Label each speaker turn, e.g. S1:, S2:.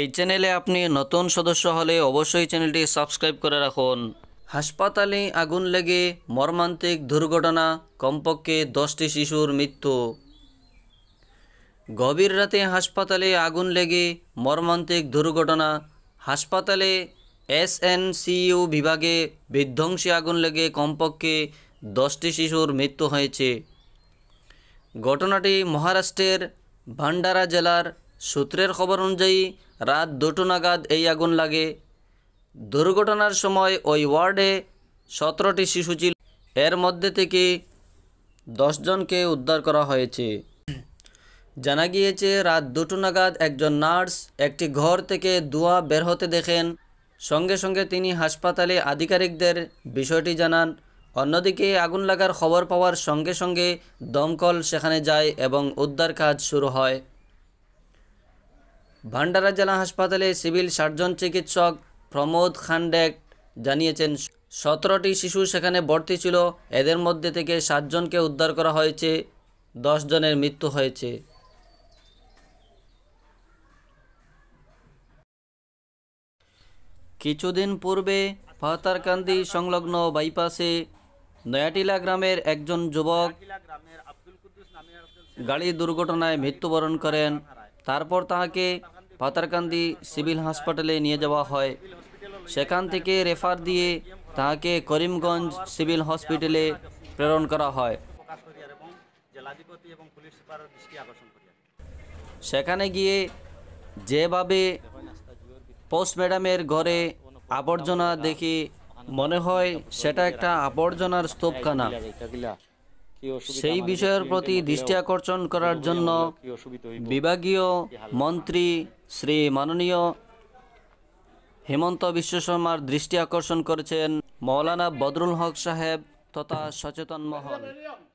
S1: এই চ্যানেলে আপনি নতুন সদস্য হলে অবশ্যই চ্যানেলটি সাবস্ক্রাইব করে রাখুন হাসপাতালে আগুন লেগে মর্মান্তিক দুর্ঘটনা কমপক্ষে দশটি শিশুর মৃত্যু গভীর রাতে হাসপাতালে আগুন লেগে মর্মান্তিক দুর্ঘটনা হাসপাতালে এসএনসিইউ বিভাগে বিধ্বংসী আগুন লেগে কমপক্ষে দশটি শিশুর মৃত্যু হয়েছে ঘটনাটি মহারাষ্ট্রের ভান্ডারা জেলার সূত্রের খবর অনুযায়ী রাত দুটো নাগাদ এই আগুন লাগে দুর্ঘটনার সময় ওই ওয়ার্ডে সতেরোটি শিশু ছিল এর মধ্যে থেকে দশজনকে উদ্ধার করা হয়েছে জানা গিয়েছে রাত দুটো নাগাদ একজন নার্স একটি ঘর থেকে দুয়া বের হতে দেখেন সঙ্গে সঙ্গে তিনি হাসপাতালে আধিকারিকদের বিষয়টি জানান অন্যদিকে আগুন লাগার খবর পাওয়ার সঙ্গে সঙ্গে দমকল সেখানে যায় এবং উদ্ধার কাজ শুরু হয় ভান্ডারা জেলা হাসপাতালে সিভিল সার্জন চিকিৎসক প্রমোদ খান্ডেক জানিয়েছেন সতেরোটি শিশু সেখানে ভর্তি ছিল এদের মধ্যে থেকে সাতজনকে উদ্ধার করা হয়েছে দশ জনের মৃত্যু হয়েছে কিছুদিন পূর্বে ফাতারকান্দি সংলগ্ন বাইপাসে নয়াটিলা গ্রামের একজন যুবক গাড়ি দুর্ঘটনায় মৃত্যুবরণ করেন তারপর তাহাকে পাতারকান্দি সিভিল হাসপাতালে নিয়ে যাওয়া হয় সেখান থেকে রেফার দিয়ে তাহাকে করিমগঞ্জ সিভিল হসপিটালে প্রেরণ করা হয় সেখানে গিয়ে যেভাবে পোস্ট ম্যাডামের ঘরে আবর্জনা দেখি মনে হয় সেটা একটা আবর্জনার স্তূপখানা সেই বিষয়ের প্রতি দৃষ্টি আকর্ষণ করার জন্য বিভাগীয় মন্ত্রী শ্রী মাননীয় হেমন্ত বিশ্ব শর্মার দৃষ্টি আকর্ষণ করেছেন মৌলানা বদরুল হক সাহেব তথা সচেতন মহল